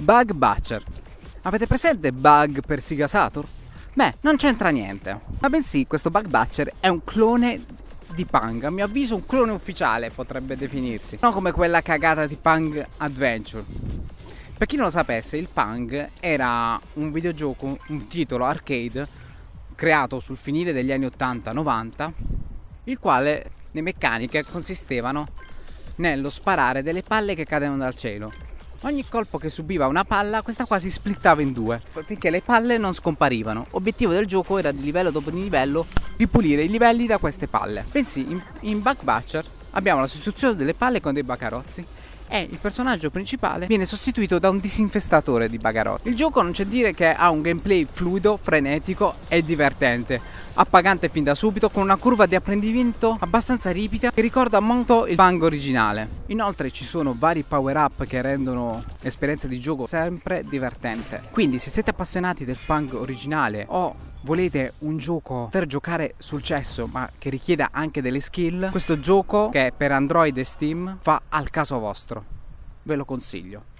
Bug Butcher. Avete presente Bug per Siga Sator? Beh, non c'entra niente, ma bensì questo Bug Butcher è un clone di Pang, a mio avviso un clone ufficiale potrebbe definirsi, non come quella cagata di Pang Adventure. Per chi non lo sapesse, il Pang era un videogioco, un titolo arcade creato sul finire degli anni 80-90, il quale le meccaniche consistevano nello sparare delle palle che cadevano dal cielo. Ogni colpo che subiva una palla, questa qua si splittava in due, finché le palle non scomparivano. Obiettivo del gioco era di livello dopo di livello ripulire i livelli da queste palle. Bensì, in, in Bug Butcher abbiamo la sostituzione delle palle con dei bacarozzi e il personaggio principale viene sostituito da un disinfestatore di bagarotti. Il gioco non c'è dire che ha un gameplay fluido, frenetico e divertente, appagante fin da subito con una curva di apprendimento abbastanza ripida che ricorda molto il Bang originale. Inoltre ci sono vari power up che rendono l'esperienza di gioco sempre divertente. Quindi se siete appassionati del punk originale o volete un gioco per giocare sul cesso ma che richieda anche delle skill, questo gioco che è per Android e Steam fa al caso vostro. Ve lo consiglio.